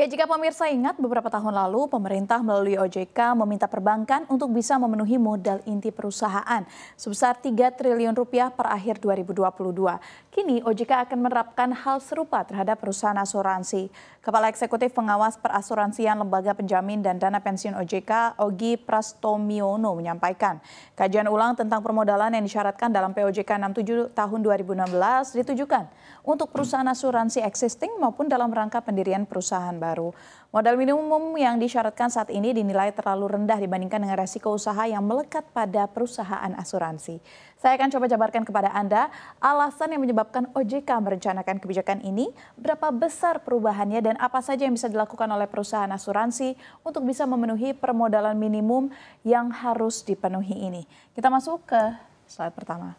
Ya, jika pemirsa ingat, beberapa tahun lalu pemerintah melalui OJK meminta perbankan untuk bisa memenuhi modal inti perusahaan sebesar 3 triliun rupiah per akhir 2022. Kini OJK akan menerapkan hal serupa terhadap perusahaan asuransi. Kepala Eksekutif Pengawas Perasuransian Lembaga Penjamin dan Dana Pensiun OJK, Ogi Prastomiono menyampaikan, kajian ulang tentang permodalan yang disyaratkan dalam POJK 67 tahun 2016 ditujukan untuk perusahaan asuransi existing maupun dalam rangka pendirian perusahaan baru baru. Modal minimum yang disyaratkan saat ini dinilai terlalu rendah dibandingkan dengan resiko usaha yang melekat pada perusahaan asuransi. Saya akan coba jabarkan kepada Anda alasan yang menyebabkan OJK merencanakan kebijakan ini, berapa besar perubahannya dan apa saja yang bisa dilakukan oleh perusahaan asuransi untuk bisa memenuhi permodalan minimum yang harus dipenuhi ini. Kita masuk ke slide pertama.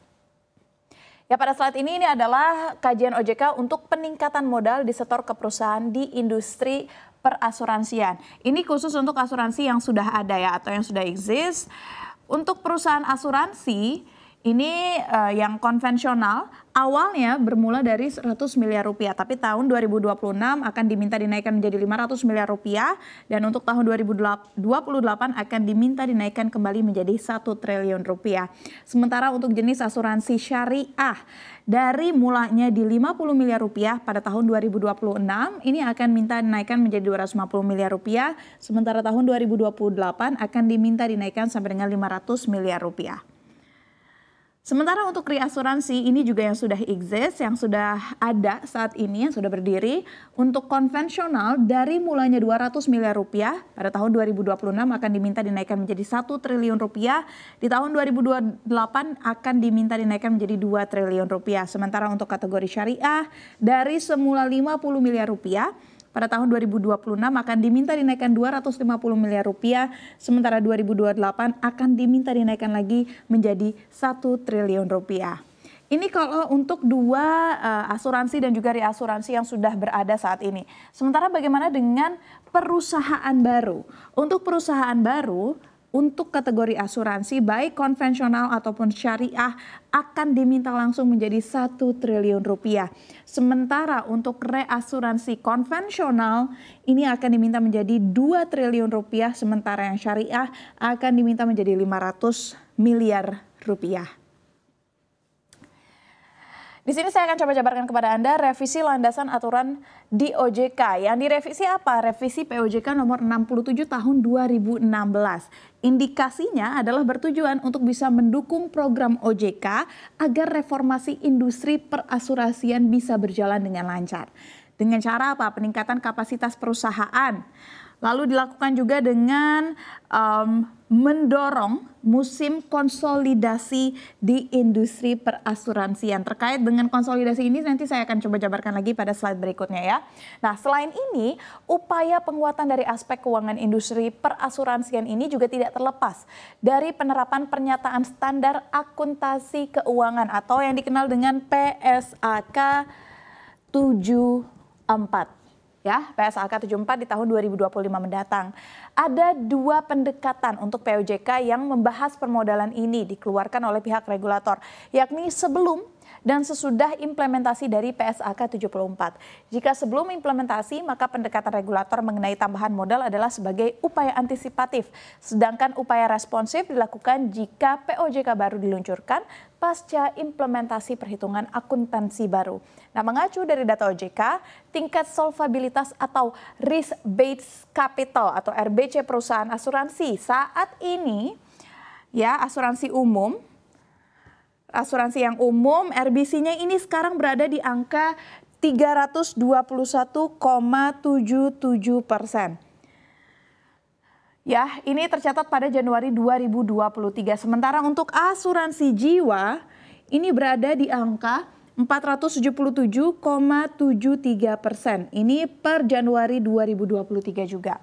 Ya pada slide ini ini adalah kajian OJK untuk peningkatan modal disetor ke perusahaan di industri perasuransian. Ini khusus untuk asuransi yang sudah ada ya atau yang sudah exist. Untuk perusahaan asuransi ini uh, yang konvensional awalnya bermula dari 100 miliar rupiah tapi tahun 2026 akan diminta dinaikkan menjadi 500 miliar rupiah dan untuk tahun 2028 akan diminta dinaikkan kembali menjadi 1 triliun rupiah. Sementara untuk jenis asuransi syariah dari mulanya di 50 miliar rupiah pada tahun 2026 ini akan minta dinaikkan menjadi 250 miliar rupiah sementara tahun 2028 akan diminta dinaikkan sampai dengan 500 miliar rupiah. Sementara untuk reasuransi ini juga yang sudah exist, yang sudah ada saat ini, yang sudah berdiri. Untuk konvensional dari mulanya 200 miliar rupiah pada tahun 2026 akan diminta dinaikkan menjadi 1 triliun rupiah. Di tahun 2028 akan diminta dinaikkan menjadi 2 triliun rupiah. Sementara untuk kategori syariah dari semula 50 miliar rupiah pada tahun 2026 akan diminta dinaikkan 250 miliar rupiah, sementara 2028 akan diminta dinaikkan lagi menjadi 1 triliun rupiah. Ini kalau untuk dua uh, asuransi dan juga reasuransi yang sudah berada saat ini. Sementara bagaimana dengan perusahaan baru? Untuk perusahaan baru, untuk kategori asuransi baik konvensional ataupun syariah akan diminta langsung menjadi satu triliun rupiah. Sementara untuk reasuransi konvensional ini akan diminta menjadi dua triliun rupiah sementara yang syariah akan diminta menjadi 500 miliar rupiah. Di sini saya akan coba jabarkan kepada Anda revisi landasan aturan di OJK. Yang direvisi apa? Revisi POJK nomor 67 tahun 2016. Indikasinya adalah bertujuan untuk bisa mendukung program OJK agar reformasi industri perasuransian bisa berjalan dengan lancar. Dengan cara apa? Peningkatan kapasitas perusahaan, Lalu dilakukan juga dengan um, mendorong musim konsolidasi di industri perasuransian. Terkait dengan konsolidasi ini nanti saya akan coba jabarkan lagi pada slide berikutnya ya. Nah, selain ini, upaya penguatan dari aspek keuangan industri perasuransian ini juga tidak terlepas dari penerapan pernyataan standar akuntasi keuangan atau yang dikenal dengan PSAK 74 ya PSLK 74 di tahun 2025 mendatang. Ada dua pendekatan untuk POJK yang membahas permodalan ini dikeluarkan oleh pihak regulator, yakni sebelum dan sesudah implementasi dari PSAK 74. Jika sebelum implementasi, maka pendekatan regulator mengenai tambahan modal adalah sebagai upaya antisipatif, sedangkan upaya responsif dilakukan jika POJK baru diluncurkan pasca implementasi perhitungan akuntansi baru. Nah, mengacu dari data OJK, tingkat solvabilitas atau risk based capital atau RBC perusahaan asuransi saat ini ya asuransi umum asuransi yang umum RBC-nya ini sekarang berada di angka 321,77 persen. Ya, ini tercatat pada Januari 2023. Sementara untuk asuransi jiwa ini berada di angka 477,73 persen. Ini per Januari 2023 juga.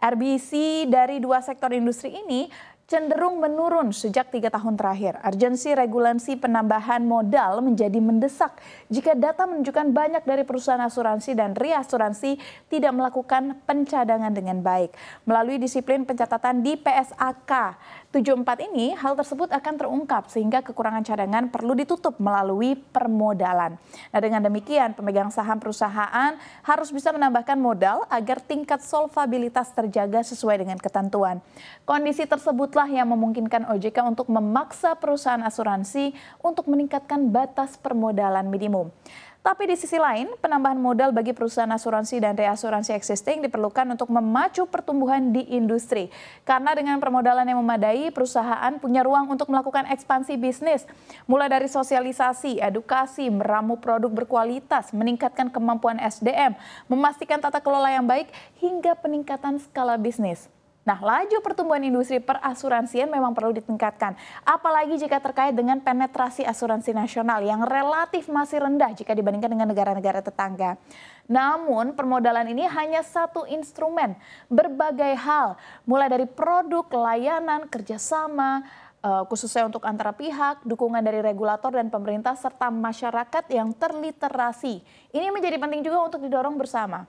RBC dari dua sektor industri ini cenderung menurun sejak tiga tahun terakhir. Urgensi regulasi penambahan modal menjadi mendesak jika data menunjukkan banyak dari perusahaan asuransi dan reasuransi tidak melakukan pencadangan dengan baik. Melalui disiplin pencatatan di PSAK 74 ini, hal tersebut akan terungkap sehingga kekurangan cadangan perlu ditutup melalui permodalan. Nah dengan demikian, pemegang saham perusahaan harus bisa menambahkan modal agar tingkat solvabilitas terjaga sesuai dengan ketentuan. Kondisi tersebut itulah yang memungkinkan OJK untuk memaksa perusahaan asuransi untuk meningkatkan batas permodalan minimum. Tapi di sisi lain, penambahan modal bagi perusahaan asuransi dan reasuransi existing diperlukan untuk memacu pertumbuhan di industri. Karena dengan permodalan yang memadai, perusahaan punya ruang untuk melakukan ekspansi bisnis. Mulai dari sosialisasi, edukasi, meramu produk berkualitas, meningkatkan kemampuan SDM, memastikan tata kelola yang baik, hingga peningkatan skala bisnis. Nah, laju pertumbuhan industri perasuransian memang perlu ditingkatkan, apalagi jika terkait dengan penetrasi asuransi nasional yang relatif masih rendah jika dibandingkan dengan negara-negara tetangga. Namun, permodalan ini hanya satu instrumen. Berbagai hal, mulai dari produk, layanan, kerjasama, eh, khususnya untuk antara pihak, dukungan dari regulator dan pemerintah, serta masyarakat yang terliterasi. Ini menjadi penting juga untuk didorong bersama.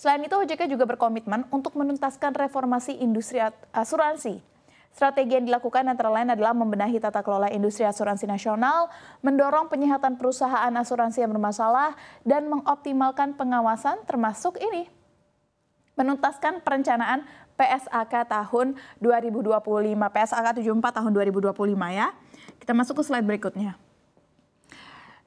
Selain itu, OJK juga berkomitmen untuk menuntaskan reformasi industri asuransi. Strategi yang dilakukan antara lain adalah membenahi tata kelola industri asuransi nasional, mendorong penyihatan perusahaan asuransi yang bermasalah, dan mengoptimalkan pengawasan termasuk ini. Menuntaskan perencanaan PSAK tahun 2025, PSAK 74 tahun 2025 ya. Kita masuk ke slide berikutnya.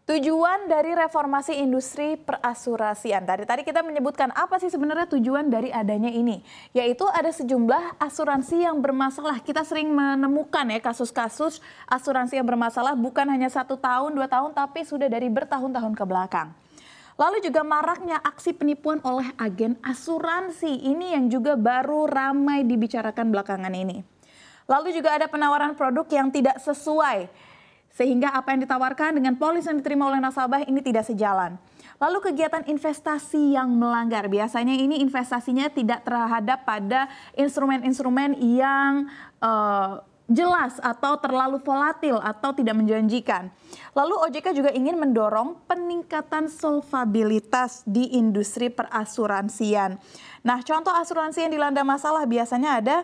Tujuan dari reformasi industri perasuransian. Tadi tadi kita menyebutkan apa sih sebenarnya tujuan dari adanya ini? Yaitu ada sejumlah asuransi yang bermasalah. Kita sering menemukan ya kasus-kasus asuransi yang bermasalah bukan hanya satu tahun, dua tahun, tapi sudah dari bertahun-tahun ke belakang. Lalu juga maraknya aksi penipuan oleh agen asuransi. Ini yang juga baru ramai dibicarakan belakangan ini. Lalu juga ada penawaran produk yang tidak sesuai sehingga apa yang ditawarkan dengan polis yang diterima oleh nasabah ini tidak sejalan. Lalu kegiatan investasi yang melanggar. Biasanya ini investasinya tidak terhadap pada instrumen-instrumen yang uh, jelas atau terlalu volatil atau tidak menjanjikan. Lalu OJK juga ingin mendorong peningkatan solvabilitas di industri perasuransian. Nah, contoh asuransi yang dilanda masalah biasanya ada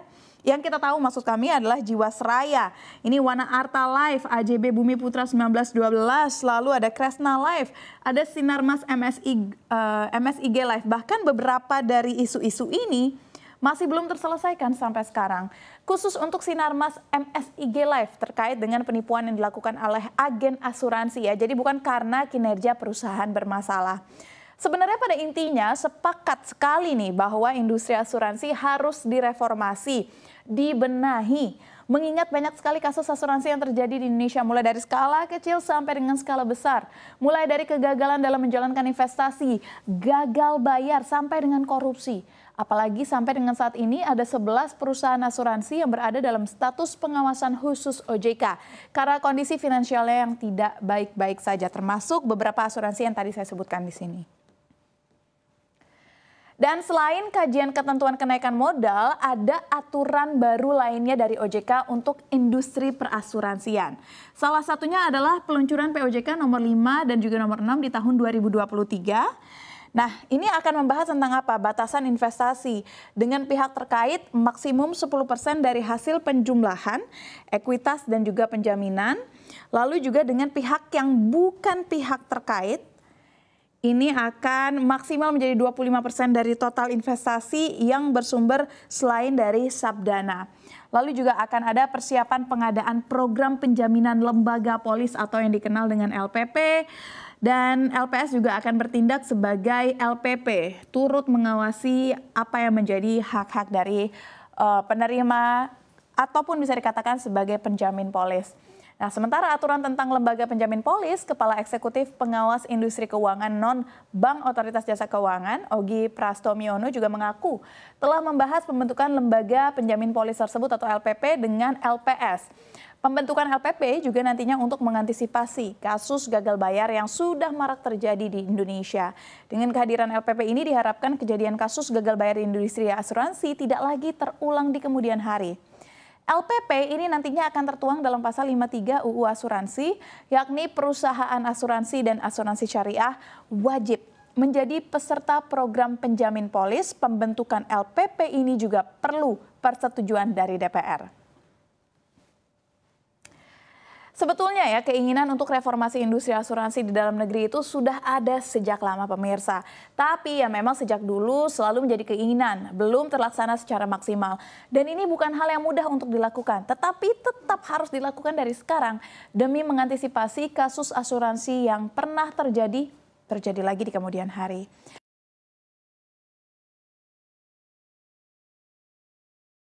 yang kita tahu maksud kami adalah Jiwasraya. Ini Wana Arta Life, AJB Bumi Putra 1912, lalu ada Kresna Life, ada Sinarmas MSI, uh, eh, MSIG Life. Bahkan beberapa dari isu-isu ini masih belum terselesaikan sampai sekarang. Khusus untuk Sinarmas MSIG Life terkait dengan penipuan yang dilakukan oleh agen asuransi ya. Jadi bukan karena kinerja perusahaan bermasalah. Sebenarnya pada intinya sepakat sekali nih bahwa industri asuransi harus direformasi, dibenahi. Mengingat banyak sekali kasus asuransi yang terjadi di Indonesia mulai dari skala kecil sampai dengan skala besar. Mulai dari kegagalan dalam menjalankan investasi, gagal bayar sampai dengan korupsi. Apalagi sampai dengan saat ini ada 11 perusahaan asuransi yang berada dalam status pengawasan khusus OJK karena kondisi finansialnya yang tidak baik-baik saja termasuk beberapa asuransi yang tadi saya sebutkan di sini. Dan selain kajian ketentuan kenaikan modal, ada aturan baru lainnya dari OJK untuk industri perasuransian. Salah satunya adalah peluncuran POJK nomor 5 dan juga nomor 6 di tahun 2023. Nah, ini akan membahas tentang apa? Batasan investasi dengan pihak terkait maksimum 10% dari hasil penjumlahan, ekuitas dan juga penjaminan. Lalu juga dengan pihak yang bukan pihak terkait ini akan maksimal menjadi 25% dari total investasi yang bersumber selain dari sabdana. Lalu juga akan ada persiapan pengadaan program penjaminan lembaga polis atau yang dikenal dengan LPP dan LPS juga akan bertindak sebagai LPP turut mengawasi apa yang menjadi hak-hak dari uh, penerima ataupun bisa dikatakan sebagai penjamin polis. Nah, sementara aturan tentang lembaga penjamin polis, Kepala Eksekutif Pengawas Industri Keuangan Non-Bank Otoritas Jasa Keuangan, Ogi Prastomiono juga mengaku telah membahas pembentukan lembaga penjamin polis tersebut atau LPP dengan LPS. Pembentukan LPP juga nantinya untuk mengantisipasi kasus gagal bayar yang sudah marak terjadi di Indonesia. Dengan kehadiran LPP ini diharapkan kejadian kasus gagal bayar di industri asuransi tidak lagi terulang di kemudian hari. LPP ini nantinya akan tertuang dalam pasal 53 UU Asuransi, yakni perusahaan asuransi dan asuransi syariah wajib menjadi peserta program penjamin polis. Pembentukan LPP ini juga perlu persetujuan dari DPR. Sebetulnya ya keinginan untuk reformasi industri asuransi di dalam negeri itu sudah ada sejak lama pemirsa. Tapi ya memang sejak dulu selalu menjadi keinginan, belum terlaksana secara maksimal. Dan ini bukan hal yang mudah untuk dilakukan, tetapi tetap harus dilakukan dari sekarang demi mengantisipasi kasus asuransi yang pernah terjadi terjadi lagi di kemudian hari.